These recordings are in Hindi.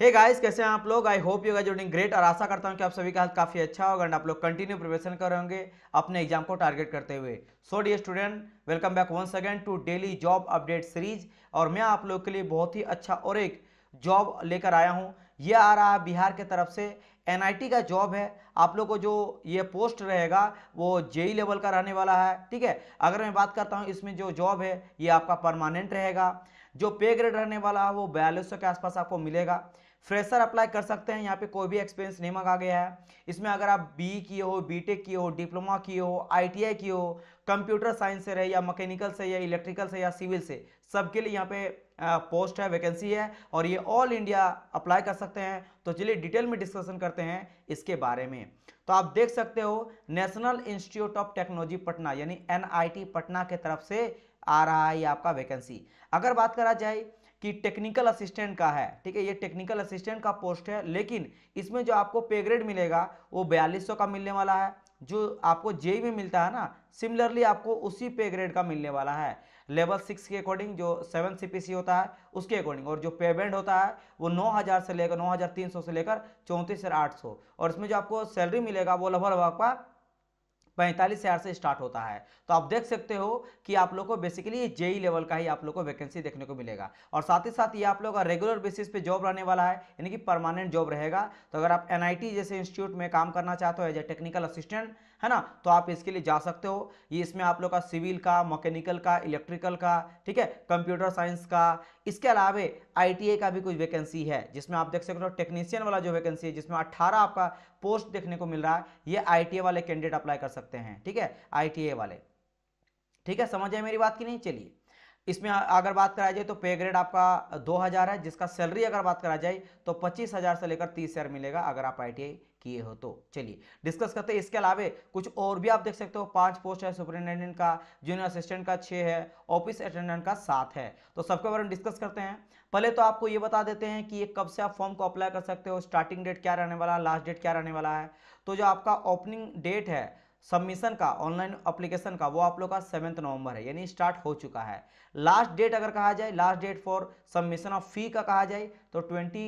हे गाइस कैसे हैं आप लोग I hope you guys doing great और आशा करता हूं कि आप सभी का हेल्थ काफ़ी अच्छा होगा एंड आप लोग कंटिन्यू प्रिपरेशन कर रहे होंगे अपने एग्जाम को टारगेट करते हुए so the student welcome back once again to daily job update series और मैं आप लोग के लिए बहुत ही अच्छा और एक जॉब लेकर आया हूँ ये आ रहा है बिहार के तरफ से एन का जॉब है आप लोग को जो ये पोस्ट रहेगा वो जेई लेवल e का रहने वाला है ठीक है अगर मैं बात करता हूँ इसमें जो जॉब है ये आपका परमानेंट रहेगा जो पे ग्रेड रहने वाला है वो बयालीस के आसपास आपको मिलेगा फ्रेशर अप्लाई कर सकते हैं यहाँ पे कोई भी एक्सपीरियंस नहीं मंगा गया है इसमें अगर आप बी किए हो बीटेक किए हो डिप्लोमा किए हो आईटीआई किए हो कंप्यूटर साइंस से रहे या मैकेनिकल से या इलेक्ट्रिकल से या सिविल से सबके लिए यहाँ पे पोस्ट है वैकेंसी है और ये ऑल इंडिया अप्लाई कर सकते हैं तो चलिए डिटेल में डिस्कशन करते हैं इसके बारे में तो आप देख सकते हो National Institute of Technology Patna यानी एन पटना के तरफ से आ रहा है ये आपका वैकेंसी अगर बात करा जाए कि टेक्निकल असिस्टेंट का है ठीक है ये टेक्निकल असिस्टेंट का पोस्ट है लेकिन इसमें जो आपको पे ग्रेड मिलेगा वो बयालीस का मिलने वाला है जो आपको जेई में मिलता है ना सिमिलरली आपको उसी पे ग्रेड का मिलने वाला है लेवल सिक्स के अकॉर्डिंग जो सेवन सीपीसी होता है उसके अकॉर्डिंग और जो पेमेंट होता है वो नौ हज़ार से लेकर नौ हज़ार तीन सौ से लेकर चौंतीस हज़ार आठ सौ और इसमें जो आपको सैलरी मिलेगा वो लगभग लगभग आपका पैंतालीस हज़ार से स्टार्ट होता है तो आप देख सकते हो कि आप लोग को बेसिकली जेई लेवल का ही आप लोग को वैकेंसी देखने को मिलेगा और साथ ही साथ ये आप लोग का रेगुलर बेसिस पे जॉब रहने वाला है यानी कि परमानेंट जॉब रहेगा तो अगर आप एनआईटी जैसे इंस्टीट्यूट में काम करना चाहते हो एज ए टेक्निकल असिस्टेंट है ना तो आप इसके लिए जा सकते हो ये इसमें आप लोग का सिविल का मैकेनिकल का इलेक्ट्रिकल का ठीक है कंप्यूटर साइंस का इसके अलावा आई का भी कुछ वैकेंसी है जिसमें आप देख सकते हो टेक्नीशियन वाला जो वैकेंसी है जिसमें अट्ठारह आपका पोस्ट देखने को मिल रहा है ये आई वाले कैंडिडेट अप्लाई कर सकते हैं ठीक है आई वाले ठीक है समझ आए मेरी बात की नहीं चलिए इसमें अगर बात करा जाए तो पे ग्रेड आपका 2000 है जिसका सैलरी अगर बात करा जाए तो 25000 से लेकर 30000 मिलेगा अगर आप आई किए हो तो चलिए डिस्कस करते हैं इसके अलावा कुछ और भी आप देख सकते हो पांच पोस्ट है सुपरिटेंडेंट का जूनियर असिस्टेंट का छः है ऑफिस अटेंडेंट का सात है तो सबके बारे में डिस्कस करते हैं पहले तो आपको ये बता देते हैं कि ये कब से आप फॉर्म को अप्लाई कर सकते हो स्टार्टिंग डेट क्या रहने वाला है लास्ट डेट क्या रहने वाला है तो जो आपका ओपनिंग डेट है सबमिशन का ऑनलाइन अप्लीकेशन का वो आप लोग का सेवेंथ नवंबर है यानी स्टार्ट हो चुका है लास्ट डेट अगर कहा जाए last date for submission of fee का कहा जाए तो ट्वेंटी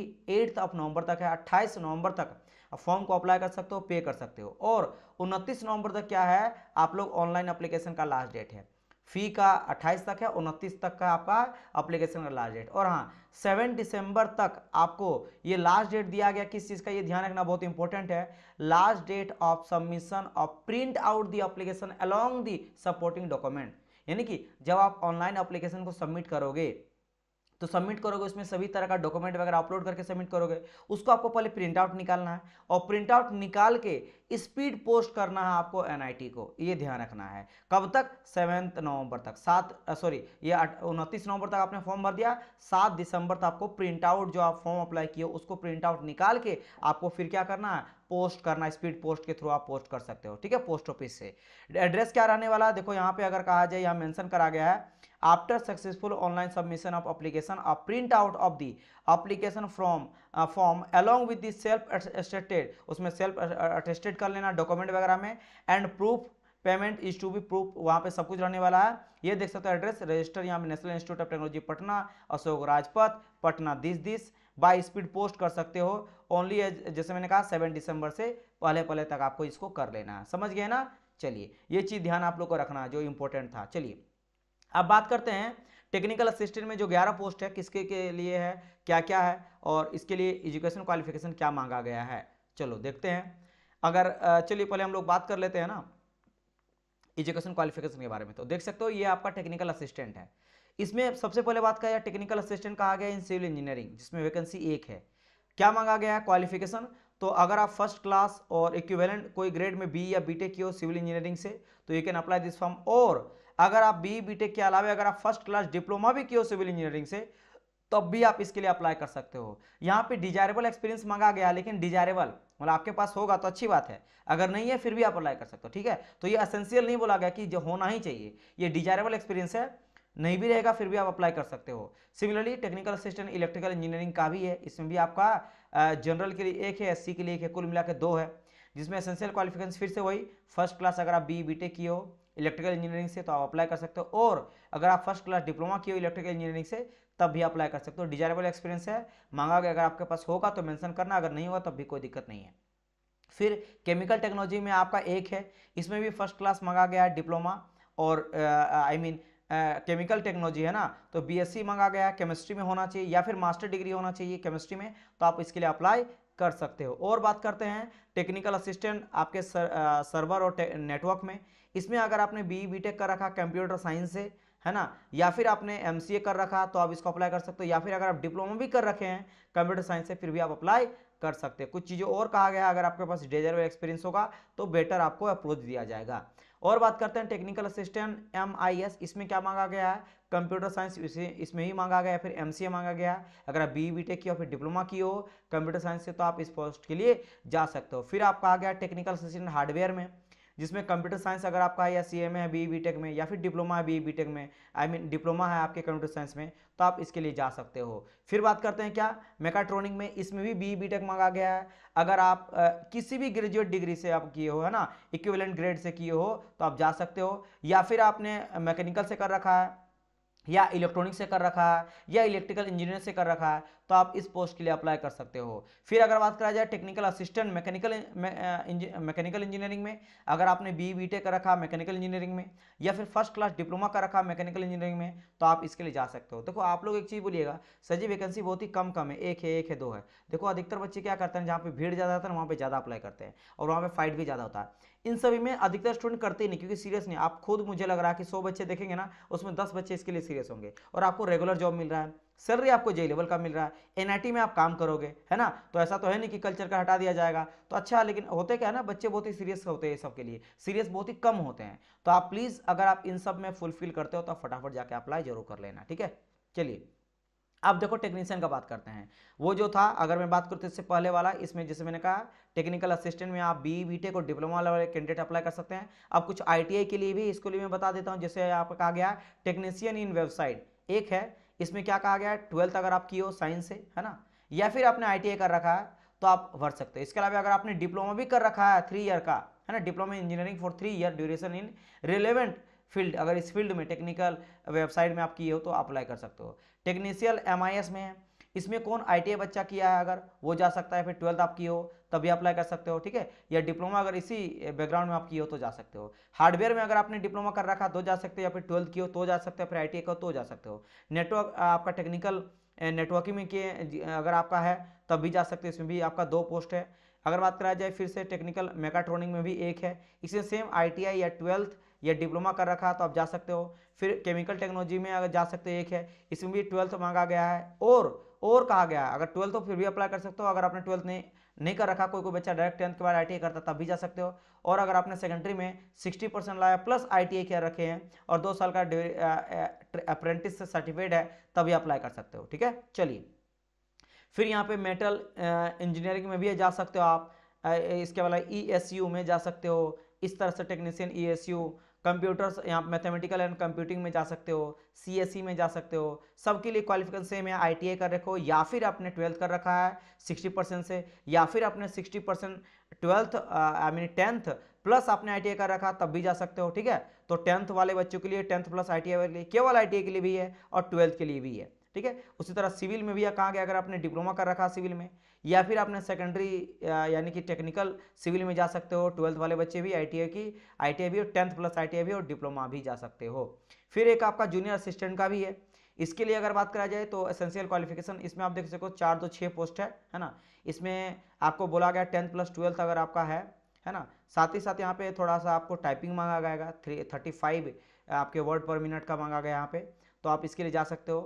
ऑफ नवंबर तक है अट्ठाईस नवंबर तक फॉर्म को अप्लाई कर सकते हो पे कर सकते हो और उनतीस नवंबर तक क्या है आप लोग ऑनलाइन अप्लीकेशन का लास्ट डेट है फी का 28 तक है उनतीस तक का आपका अप्लीकेशन का लास्ट डेट और हाँ 7 दिसंबर तक आपको ये लास्ट डेट दिया गया किस चीज़ का ये ध्यान रखना बहुत इंपॉर्टेंट है last date of submission of print out the application along the supporting document यानी कि जब आप ऑनलाइन अप्लीकेशन को सबमिट करोगे तो सबमिट करोगे उसमें सभी तरह का डॉक्यूमेंट वगैरह अपलोड करके सबमिट करोगे उसको आपको पहले प्रिंट आउट निकालना है और प्रिंट आउट निकाल के स्पीड पोस्ट करना है आपको एनआईटी को ये ध्यान रखना है कब तक सेवेंथ नवंबर तक सात सॉरी ये उनतीस नवंबर तक आपने फॉर्म भर दिया सात दिसंबर तक आपको प्रिंट आउट जो आप फॉर्म अप्लाई किए उसको प्रिंट आउट निकाल के आपको फिर क्या करना है पोस्ट करना स्पीड पोस्ट के थ्रू आप पोस्ट कर सकते हो ठीक है पोस्ट ऑफिस से एड्रेस क्या रहने वाला देखो यहाँ पे अगर कहा जाए यहाँ मेंशन करा गया है after successful online submission of application और print out of the application from form along with the self attested उसमें सेल्फ अटेस्टेड uh, uh, कर लेना डॉक्यूमेंट वगैरह में and proof payment is to be proof वहाँ पे सब कुछ रहने वाला है ये देख सकते हो एड्रेस रजिस्टर यहाँ पे National Institute of Technology Patna Ashok Rajpath Patna this this by speed post कर सकते हो ओनली जैसे मैंने कहा सेवन दिसंबर से पहले पहले तक आपको इसको कर लेना है समझ गए ना चलिए ये चीज़ ध्यान आप लोग को रखना है जो इम्पोर्टेंट था चलिए अब बात करते हैं टेक्निकल असिस्टेंट में जो ग्यारह पोस्ट है किसके के लिए है क्या क्या है और इसके लिए एजुकेशन क्वालिफिकेशन क्या मांगा गया है चलो देखते हैं अगर चलिए पहले हम लोग बात कर लेते हैं ना एजुकेशन क्वालिफिकेशन के बारे में तो देख सकते हो ये आपका टेक्निकल असिस्टेंट है इसमें सबसे पहले बात करें टेक्निकल असिस्टेंट कहा गया इन सिविल इंजीनियरिंग जिसमें वैकेंसी एक है क्या मांगा गया है क्वालिफिकेशन तो अगर आप फर्स्ट क्लास और इक्विवेलेंट कोई ग्रेड में बी या बीटेक की हो सिविल इंजीनियरिंग से तो you can apply this form और अगर आप बी बीटेक e, के अलावा अगर आप फर्स्ट क्लास डिप्लोमा भी किए हो सिविल इंजीनियरिंग से तब भी आप इसके लिए अप्लाई कर सकते हो यहाँ पे डिजायरेबल एक्सपीरियंस मांगा गया लेकिन डिजायरेबल मतलब आपके पास होगा तो अच्छी बात है अगर नहीं है फिर भी आप अप्लाई कर सकते हो ठीक है तो ये असेंशियल नहीं बोला गया कि जो होना ही चाहिए ये डिजायरेबल एक्सपीरियंस है नहीं भी रहेगा फिर भी आप अप्लाई कर सकते हो similarly technical assistant electrical engineering का भी है इसमें भी आपका जनरल के लिए एक है एससी के लिए एक है कुल मिला दो है जिसमें असेंशियल क्वालिफिकेशन फिर से वही फर्स्ट क्लास अगर आप बी बी टेक की हो इलेक्ट्रिकल इंजीनियरिंग से तो आप अप्लाई कर सकते हो और अगर आप फर्स्ट क्लास डिप्लोमा किए हो इलेक्ट्रिकल इंजीनियरिंग से तब भी अप्लाई कर सकते हो डिजायरेबल एक्सपीरियंस है मांगा गया अगर आपके पास होगा तो मैंशन करना अगर नहीं होगा तब भी कोई दिक्कत नहीं है फिर केमिकल टेक्नोलॉजी में आपका एक है इसमें भी फर्स्ट क्लास मंगा गया है डिप्लोमा और आई मीन केमिकल टेक्नोलॉजी है ना तो बीएससी मंगा गया है केमिस्ट्री में होना चाहिए या फिर मास्टर डिग्री होना चाहिए केमिस्ट्री में तो आप इसके लिए अप्लाई कर सकते हो और बात करते हैं टेक्निकल असिस्टेंट आपके सर, आ, सर्वर और नेटवर्क में इसमें अगर आपने बी बी टेक कर रखा कंप्यूटर साइंस से है ना या फिर आपने एम सी ए कर रखा तो आप इसको अप्लाई कर सकते हो या फिर अगर आप डिप्लोमा भी कर रखे हैं कंप्यूटर साइंस से फिर भी आप अप्लाई कर सकते हैं कुछ चीज़ें और कहा गया है अगर आपके पास डेजर एक्सपीरियंस होगा तो बेटर आपको अप्रोच दिया जाएगा और बात करते हैं technical assistant M I S इसमें क्या मांगा गया है कंप्यूटर साइंस इसमें ही मांगा गया है फिर एम सी ए मांगा गया है अगर आप बी बी टेक की हो फिर डिप्लोमा की हो कंप्यूटर साइंस से तो आप इस पोस्ट के लिए जा सकते हो फिर आप कहा गया टेक्निकल असिस्टेंट हार्डवेयर में जिसमें कंप्यूटर साइंस अगर आपका है या सी एम है बी बी टेक में या फिर डिप्लोमा है बी बी टेक में I I mean mean, diploma है आपके कंप्यूटर साइंस में तो आप इसके लिए जा सकते हो फिर बात करते हैं क्या मेकाट्रॉनिक में इसमें भी बी बी टेक मांगा गया है अगर आप आ, किसी भी ग्रेजुएट डिग्री से आप किए हो है ना इक्विवेलेंट ग्रेड से किए हो तो आप जा सकते हो या फिर आपने मैकेनिकल से कर रखा है या इलेक्ट्रॉनिक से कर रखा है या इलेक्ट्रिकल इंजीनियर से कर रखा है तो आप इस पोस्ट के लिए अप्लाई कर सकते हो फिर अगर बात करा जाए technical assistant mechanical mechanical engineering में अगर आपने बी बी कर रखा मैकेनिकल इंजीनियरिंग में या फिर फर्स्ट क्लास डिप्लोमा कर रखा है मैकेनिकल इंजीनियरिंग में तो आप इसके लिए जा सकते हो देखो आप लोग एक चीज़ बोलिएगा सर जी वैकेंसी बहुत ही कम कम है एक है एक है दो है देखो अधिकतर बच्चे क्या करते हैं जहाँ पर भीड़ ज़्यादा होता है वहाँ पर ज़्यादा अप्लाई करते हैं और वहाँ पर फाइट भी ज़्यादा होता है इन सभी में अधिकतर स्टूडेंट करते ही नहीं क्योंकि सीरियस नहीं आप खुद मुझे लग रहा है कि सौ बच्चे देखेंगे ना उसमें दस बच्चे इसके लिए सीरियस होंगे और आपको रेगुलर जॉब मिल रहा है सैलरी आपको जे लेवल का मिल रहा है एनआईटी में आप काम करोगे है ना तो ऐसा तो है नहीं कि कल्चर का हटा दिया जाएगा तो अच्छा लेकिन होते क्या है ना बच्चे बहुत ही सीरियस होते हैं सबके लिए सीरियस बहुत ही कम होते हैं तो आप प्लीज़ अगर आप इन सब में फुलफिल करते हो तो फटाफट जाके अप्लाई जरूर कर लेना ठीक है चलिए अब देखो टेक्नीशियन का बात करते हैं वो जो था अगर मैं बात तो इससे पहले वाला इसमें जैसे मैंने कहा टेक्निकल असिस्टेंट में आप बी बी टेक और डिप्लोमा लेवल कैंडिडेट अप्लाई कर सकते हैं अब कुछ आई के लिए भी इसको लिए मैं बता देता हूँ जैसे आपका कहा गया टेक्नीशियन इन वेबसाइट एक है इसमें क्या कहा गया है ट्वेल्थ अगर आप की हो साइंस से है ना या फिर आपने आई कर रखा है तो आप भर सकते हैं इसके अलावा अगर आपने डिप्लोमा भी कर रखा है थ्री ईयर का है ना diploma engineering for three year duration in relevant field अगर इस फील्ड में टेक्निकल वेबसाइट में आप किए हो तो अप्लाई कर सकते हो टेक्नीशियल एम में है इसमें कौन आई बच्चा किया है अगर वो जा सकता है फिर ट्वेल्थ आप किए हो तभी अप्लाई कर सकते हो ठीक है या डिप्लोमा अगर इसी बैकग्राउंड में आप किए हो तो जा सकते हो हार्डवेयर में अगर आपने डिप्लोमा कर रखा तो जा सकते हो या फिर ट्वेल्थ किए हो तो जा सकते हो फिर आई हो तो जा सकते हो नेटवर्क आपका टेक्निकल नेटवर्किंग में किए अगर आपका है तब भी जा सकते हो इसमें भी आपका दो पोस्ट है अगर बात करा जाए फिर से टेक्निकल मेकाट्रॉनिक में भी एक है इसमें सेम आई या ट्वेल्थ या डिप्लोमा कर रखा है तो आप जा सकते हो फिर केमिकल टेक्नोलॉजी में अगर जा सकते हो एक है इसमें भी ट्वेल्थ मांगा गया है और और कहा गया है अगर ट्वेल्थ तो फिर भी अप्लाई कर सकते हो अगर आपने ट्वेल्थ नहीं नहीं कर रखा कोई कोई बच्चा डायरेक्ट टेंथ के बाद आई करता तब भी जा सकते हो और अगर आपने सेकेंडरी में सिक्सटी परसेंट लाया प्लस आई टी रखे हैं और दो साल का अप्रेंटिस सर्टिफिकेट है तभी अप्लाई कर सकते हो ठीक है चलिए फिर यहाँ पे मेटल इंजीनियरिंग में भी जा सकते हो आप इसके वाला ई e में जा सकते हो इस तरह से टेक्नीशियन ई e कंप्यूटर्स यहाँ मैथमेटिकल एंड कंप्यूटिंग में जा सकते हो सीएससी e में जा सकते हो सबके लिए क्वालिफिकेशन सेम है आईटीआई कर रखो या फिर आपने ट्वेल्थ कर रखा है सिक्सटी परसेंट से या फिर आपने sixty percent twelfth I mean tenth plus आपने आई कर रखा तब भी जा सकते हो ठीक है तो टेंथ वाले बच्चों के लिए टेंथ प्लस आई वाले केवल आई के लिए भी है और ट्वेल्थ के लिए भी है ठीक है उसी तरह सिविल में भी कहा गया अगर आपने डिप्लोमा कर रखा सिविल में या फिर आपने सेकेंडरी यानी कि टेक्निकल सिविल में जा सकते हो ट्वेल्थ वाले बच्चे भी आई की आई भी और टेंथ प्लस आई भी और डिप्लोमा भी जा सकते हो फिर एक आपका जूनियर असिस्टेंट का भी है इसके लिए अगर बात करा जाए तो एसेंशियल क्वालिफिकेशन इसमें आप देख सको चार दो छः पोस्ट है है ना इसमें आपको बोला गया टेंथ प्लस ट्वेल्थ अगर आपका है है ना साथ ही साथ यहाँ पे थोड़ा सा आपको टाइपिंग मांगा गया थ्री थर्टी फाइव आपके वर्ड पर मिनट का मांगा गया यहाँ पे तो आप इसके लिए जा सकते हो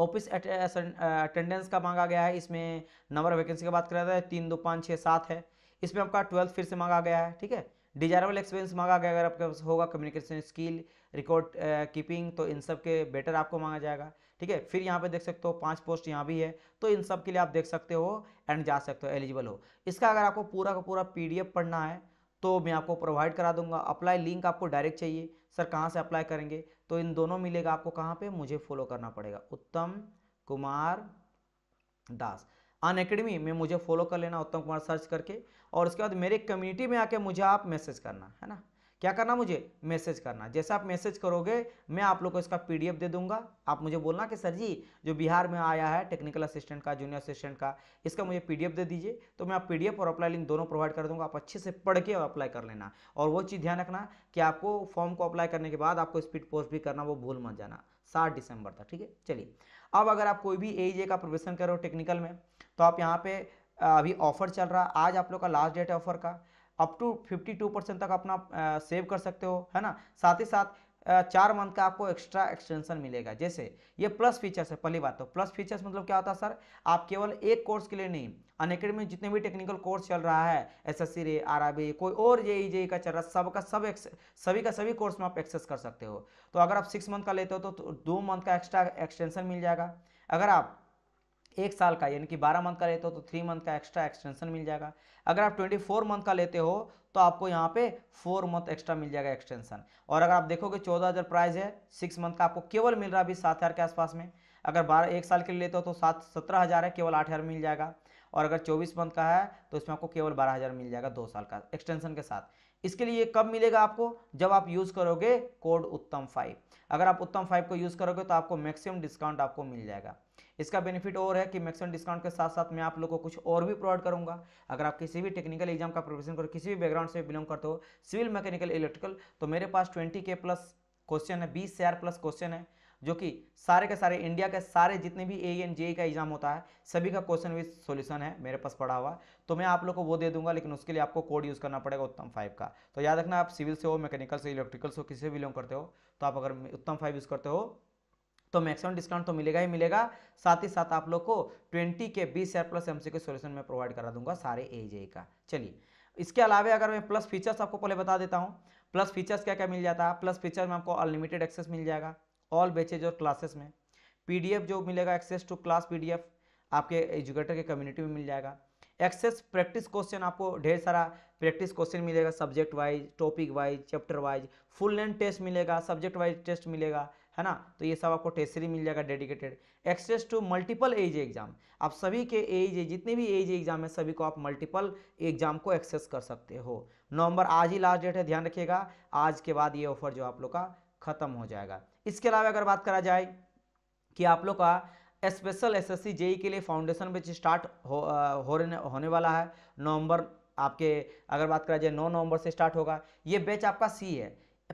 ऑफिस अटेंडेंस का मांगा गया है इसमें नंबर वैकेंसी की बात करें तो तीन दो पाँच छः सात है इसमें आपका ट्वेल्थ फिर से मांगा गया है ठीक है डिजायरेबल एक्सपीरियंस मांगा गया अगर आपके पास होगा कम्युनिकेशन स्किल रिकॉर्ड कीपिंग तो इन सब के बेटर आपको मांगा जाएगा ठीक है फिर यहाँ पे देख सकते हो पांच पोस्ट यहाँ भी है तो इन सब के लिए आप देख सकते हो एंड जा सकते हो एलिजिबल हो इसका अगर आपको पूरा का पूरा पी पढ़ना है तो मैं आपको प्रोवाइड करा दूंगा अप्लाई लिंक आपको डायरेक्ट चाहिए सर कहाँ से अप्लाई करेंगे तो इन दोनों मिलेगा आपको कहाँ पे मुझे फॉलो करना पड़ेगा उत्तम कुमार दास अन अकेडमी में मुझे फॉलो कर लेना उत्तम कुमार सर्च करके और उसके बाद मेरे कम्युनिटी में आके मुझे आप मैसेज करना है ना क्या करना मुझे मैसेज करना जैसे आप मैसेज करोगे मैं आप लोग को इसका पीडीएफ दे दूंगा आप मुझे बोलना कि सर जी जो बिहार में आया है टेक्निकल असिस्टेंट का जूनियर असिस्टेंट का इसका मुझे पीडीएफ दे दीजिए तो मैं आप पीडीएफ और अप्लाई लिंक दोनों प्रोवाइड कर दूंगा आप अच्छे से पढ़ के अप्लाई कर लेना और वो चीज़ ध्यान रखना कि आपको फॉर्म को अप्लाई करने के बाद आपको स्पीड पोस्ट भी करना वो भूल मत जाना सात दिसंबर तक ठीक है चलिए अब अगर आप कोई भी ए e का प्रिपरेशन करो टेक्निकल में तो आप यहाँ पे अभी ऑफर चल रहा आज आप लोग का लास्ट डेट है ऑफर का अप टू 52 परसेंट तक अपना आ, सेव कर सकते हो है ना साथ ही साथ चार मंथ का आपको एक्स्ट्रा एक्सटेंशन मिलेगा जैसे ये प्लस फीचर्स है पहली बात तो प्लस फीचर्स मतलब क्या होता है सर आप केवल एक कोर्स के लिए नहीं अनएकेडमी में जितने भी टेक्निकल कोर्स चल रहा है एस एस रे आर कोई और जे ई का चल रहा है सबका सब एक्स सभी का सभी कोर्स में आप एक्सेस कर सकते हो तो अगर आप सिक्स मंथ का लेते हो तो, तो दो मंथ का एक्स्ट्रा एक्सटेंशन मिल जाएगा अगर आप एक साल का यानी कि 12 मंथ का लेते हो तो थ्री मंथ का एक्स्ट्रा एक्सटेंशन मिल जाएगा अगर आप 24 मंथ का लेते हो तो आपको यहाँ पे फोर मंथ एक्स्ट्रा मिल जाएगा एक्सटेंशन और अगर आप देखोगे चौदह हज़ार प्राइस है सिक्स मंथ का आपको केवल मिल रहा है अभी सात हज़ार के आसपास में अगर बारह एक साल के लिए लेते हो तो सात सत्रह हज़ार है केवल आठ हज़ार मिल जाएगा और अगर चौबीस मंथ का है तो इसमें आपको केवल बारह हज़ार मिल जाएगा दो साल का एक्सटेंशन के साथ इसके लिए कब मिलेगा आपको जब आप यूज़ करोगे कोड उत्तम फाइव अगर आप उत्तम फाइव को यूज़ करोगे तो आपको मैक्सिमम डिस्काउंट आपको मिल जाएगा इसका बेनिफिट और है कि मैक्सिमम डिस्काउंट के साथ साथ मैं आप लोग को कुछ और भी प्रोवाइड करूंगा अगर आप किसी भी टेक्निकल एग्जाम का प्रिपरेशन करो किसी भी बैकग्राउंड से बिलोंग करते हो सिविल मैकेनिकल इलेक्ट्रिकल तो मेरे पास ट्वेंटी के प्लस क्वेश्चन है बीस से प्लस क्वेश्चन है जो कि सारे के सारे इंडिया के सारे जितने भी ए एन जे का एग्जाम होता है सभी का क्वेश्चन विद सॉल्यूशन है मेरे पास पड़ा हुआ तो मैं आप लोग को वो दे दूंगा लेकिन उसके लिए आपको कोड यूज़ करना पड़ेगा उत्तम फाइव का तो याद रखना आप सिविल से हो मैकेनिकल से इलेक्ट्रिकल से हो किसी से बिलोंग करते हो तो आप अगर उत्तम फाइव यूज़ करते हो तो मैक्सिमम डिस्काउंट तो मिलेगा ही मिलेगा साथ ही साथ आप लोग को ट्वेंटी के बीस हज़ार प्लस एमसी के सोल्यूशन में प्रोवाइड करा दूंगा सारे ए का चलिए इसके अलावा अगर मैं प्लस फीचर्स आपको पहले बता देता हूँ प्लस फीचर्स क्या क्या मिल जाता है प्लस फीचर में आपको अनलिमिटेड एक्सेस मिल जाएगा ऑल बेचेज और क्लासेस में पीडीएफ जो मिलेगा एक्सेस टू क्लास पीडीएफ आपके एजुकेटर के कम्युनिटी में मिल जाएगा एक्सेस प्रैक्टिस क्वेश्चन आपको ढेर सारा प्रैक्टिस क्वेश्चन मिलेगा subject wise topic wise chapter wise full length test मिलेगा सब्जेक्ट वाइज टेस्ट मिलेगा है ना तो ये सब आपको टेस्ट सीरीज मिल जाएगा dedicated access to multiple age exam आप सभी के एज जितने भी एज एग्जाम है सभी को आप मल्टीपल एग्जाम को एक्सेस कर सकते हो नवंबर आज ही लास्ट डेट है ध्यान रखिएगा आज के बाद ये ऑफर जो आप लोग का खत्म हो जाएगा इसके अलावा अगर बात करा जाए कि आप लोग का स्पेशल एसएससी जेई के लिए फाउंडेशन बेच स्टार्ट हो, हो, होने वाला है नवंबर आपके अगर बात करा जाए नौ नवंबर से स्टार्ट होगा ये बैच आपका सी है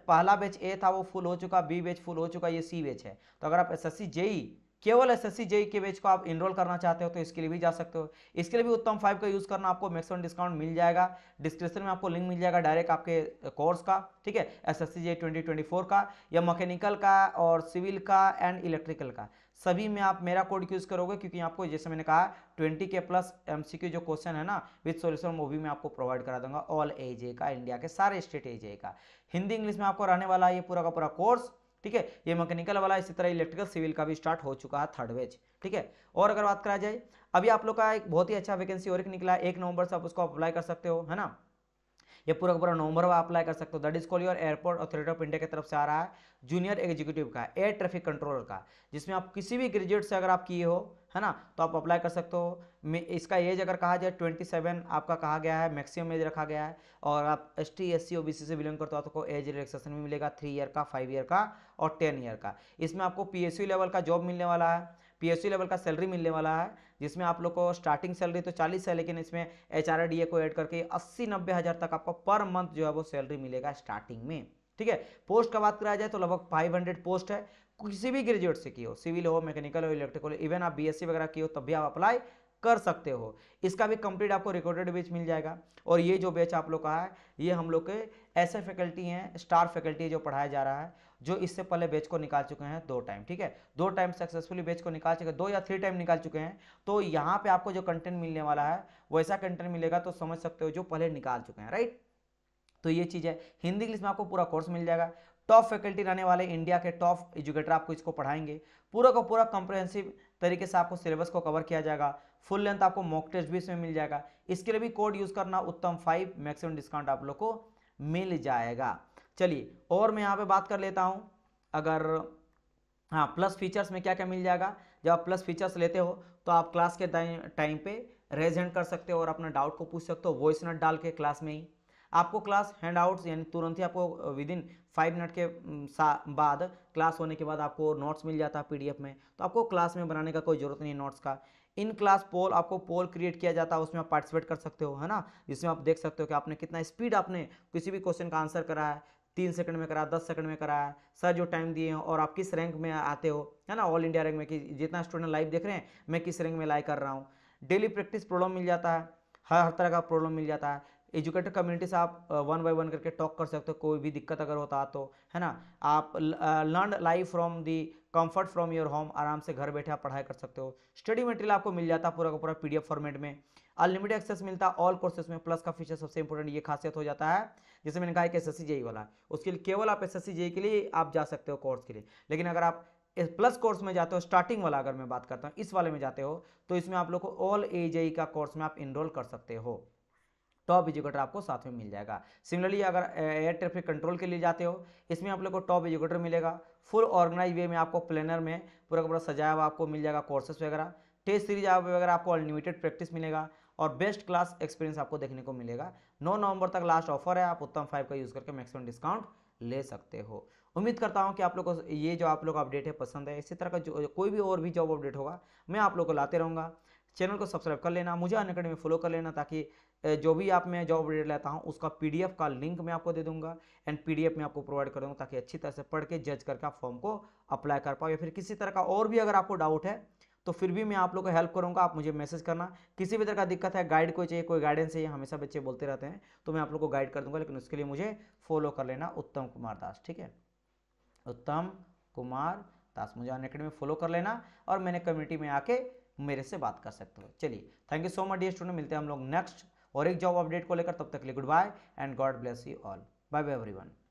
पहला बैच ए था वो फुल हो चुका बी बैच फुल हो चुका ये सी बैच है तो अगर आप एस एस जेई केवल एस एस जेई के बैच को आप इनरोल करना चाहते हो तो इसके लिए भी जा सकते हो इसके लिए भी उत्तम फाइव का यूज़ करना आपको मैक्सिमम डिस्काउंट मिल जाएगा डिस्क्रिप्शन में आपको लिंक मिल जाएगा डायरेक्ट आपके कोर्स का ठीक है S S C twenty twenty four का या मकैनिकल का और सिविल का एंड इलेक्ट्रिकल का सभी में आप मेरा कोड यूज़ करोगे क्योंकि आपको जैसे मैंने कहा ट्वेंटी के प्लस एम जो क्वेश्चन है ना विद सोल्यूशन वो भी मैं आपको प्रोवाइड करा दूंगा ऑल ए का इंडिया के सारे स्टेट ए का हिंदी इंग्लिश में आपको रहने वाला ये पूरा का पूरा कोर्स ठीक है ये मैकेनिकल वाला इसी तरह इलेक्ट्रिकल सिविल का भी स्टार्ट हो चुका है थर्ड वेज ठीक है और अगर बात करा जाए अभी आप लोग का एक बहुत ही अच्छा वैकेंसी और एक निकला है एक नवंबर से आप उसको अप्लाई कर सकते हो है ना ये पूरा पूरा नवंबर में अप्लाई कर सकते हो that is call your airport authority of India की तरफ से आ रहा है जूनियर एग्जीक्यूटिव का एयर ट्रैफिक कंट्रोलर का जिसमें आप किसी भी ग्रेजुएट से अगर आप किए हो है ना तो आप अप्लाई कर सकते हो इसका एज अगर कहा जाए ट्वेंटी सेवन आपका कहा गया है मैक्सिमम एज रखा गया है और आप S T S C O B C से बिलोंग करते हो आपको एज रिलेक्सेशन भी मिलेगा थ्री ईयर का फाइव ईयर का और टेन ईयर का इसमें आपको पी एस यू लेवल का जॉब मिलने वाला है पी लेवल का सैलरी मिलने वाला है जिसमें आप लोग को स्टार्टिंग सैलरी तो चालीस है लेकिन इसमें एच आर डी ए को ऐड करके अस्सी नब्बे हज़ार तक आपको पर मंथ जो है वो सैलरी मिलेगा स्टार्टिंग में ठीक है पोस्ट का बात कराया जाए तो लगभग 500 पोस्ट है किसी भी ग्रेजुएट से की हो सिविल हो मैकेनिकल हो इलेक्ट्रिकल हो इवन आप बीएससी वगैरह की हो तब भी आप अप्लाई कर सकते हो इसका भी कंप्लीट आपको रिकॉर्डेड बेच मिल जाएगा और ये जो बैच आप लोग का है ये हम लोग के ऐसे फैकल्टी हैं स्टार फैकल्टी है जो पढ़ाया जा रहा है जो इससे पहले बेच को निकाल चुके हैं दो टाइम ठीक है दो टाइम सक्सेसफुली बेच को निकाल चुके हैं दो या थ्री टाइम निकाल चुके हैं तो यहाँ पे आपको जो कंटेंट मिलने वाला है वैसा कंटेंट मिलेगा तो समझ सकते हो जो पहले निकाल चुके हैं राइट तो ये चीज़ है हिंदी इंग्लिश में आपको पूरा कोर्स मिल जाएगा टॉप फैकल्टी रहने वाले इंडिया के टॉप एजुकेटर आपको इसको पढ़ाएंगे पूरा का पूरा कंप्रहेंसिव तरीके से आपको सिलेबस को कवर किया जाएगा फुल लेंथ आपको मॉक टेस्ट भी इसमें मिल जाएगा इसके लिए भी कोड यूज़ करना उत्तम फाइव मैक्सिमम डिस्काउंट आप लोग को मिल जाएगा चलिए और मैं यहाँ पे बात कर लेता हूँ अगर हाँ प्लस फीचर्स में क्या क्या मिल जाएगा जब आप प्लस फीचर्स लेते हो तो आप क्लास के टाइम पे रेजेंट कर सकते हो और अपना डाउट को पूछ सकते हो वॉइस नोट डाल के क्लास में ही आपको क्लास हैंड आउट्स यानी तुरंत ही आपको विद इन फाइव मिनट के बाद क्लास होने के बाद आपको नोट्स मिल जाता है पी में तो आपको क्लास में बनाने का कोई ज़रूरत नहीं है नोट्स का इन क्लास पोल आपको पोल क्रिएट किया जाता है उसमें आप पार्टिसिपेट कर सकते हो है ना जिसमें आप देख सकते हो कि आपने कितना स्पीड आपने किसी भी क्वेश्चन का आंसर करा है तीन सेकंड में करा दस सेकंड में कराया सर जो टाइम दिए हो और आप किस रैंक में आते हो है ना ऑल इंडिया रैंक में कि जितना स्टूडेंट लाइव देख रहे हैं मैं किस रैंक में लाइव कर रहा हूँ डेली प्रैक्टिस प्रॉब्लम मिल जाता है हर हर तरह का प्रॉब्लम मिल जाता है एजुकेटेड कम्युनिटी से आप वन बाय वन करके टॉक कर सकते हो कोई भी दिक्कत अगर होता तो है ना आप learn life from the comfort from your home आराम से घर बैठे आप पढ़ाई कर सकते हो स्टडी मटेरियल आपको मिल जाता है पूरा का पूरा पीडीएफ फॉर्मेट में अनलिमिटेड एक्सेस मिलता है ऑल कोर्सेज में प्लस का फीचर सबसे इंपॉर्टेंट ये खासियत हो जाता है जैसे मैंने कहा कि एस एस वाला उसके लिए केवल आप एस एस के लिए आप जा सकते हो कोर्स के लिए लेकिन अगर आप प्लस कोर्स में जाते हो स्टार्टिंग वाला अगर मैं बात करता हूँ इस वाले में जाते हो तो इसमें आप लोग को ऑल ए जेई का कोर्स में आप इनरोल कर सकते हो टॉप तो एजुकेटर आपको साथ में मिल जाएगा सिमिलरली अगर एयर ट्रैफिक कंट्रोल के लिए जाते हो इसमें आप लोग को टॉप एजुकेटर मिलेगा फुल ऑर्गेनाइज वे में आपको प्लेनर में पूरा का पूरा सजाया हुआ आपको मिल जाएगा कोर्सेस वगैरह टेस्ट सीरीज वगैरह आपको अनलिमिटेड प्रैक्टिस मिलेगा और बेस्ट क्लास एक्सपीरियंस आपको देखने को मिलेगा नौ नवंबर तक लास्ट ऑफर है आप उत्तम फाइव का यूज़ करके मैक्सिमम डिस्काउंट ले सकते हो उम्मीद करता हूँ कि आप लोग को ये जो आप लोग अपडेट है पसंद है इसी तरह का जो कोई भी और भी जॉब अपडेट होगा मैं आप लोग को लाते रहूँगा चैनल को सब्सक्राइब कर लेना मुझे अन में फॉलो कर लेना ताकि जो भी आप मैं जॉब अपडेट लेता हूँ उसका पीडीएफ का लिंक मैं आपको दे दूंगा एंड पीडीएफ मैं आपको प्रोवाइड कर दूँगा ताकि अच्छी तरह से पढ़ के जज करके आप फॉर्म को अप्लाई कर पाओ या फिर किसी तरह का और भी अगर आपको डाउट है तो फिर भी मैं आप लोग को हेल्प करूंगा आप मुझे मैसेज करना किसी भी तरह का दिक्कत है गाइड कोई चाहिए कोई गाइडेंस चाहिए हमेशा बच्चे बोलते रहते हैं तो मैं आप लोग को गाइड कर दूंगा लेकिन उसके लिए मुझे फॉलो कर लेना उत्तम कुमार दास ठीक है उत्तम कुमार दास मुझे अनएकेडमी में फॉलो कर लेना और मैंने कम्युनिटी में आके मेरे से बात कर सकते हो चलिए thank you so much the student मिलते हैं हम लोग नेक्स्ट और एक जॉब अपडेट को लेकर तब तक के लिए goodbye and God bless you all bye bye everyone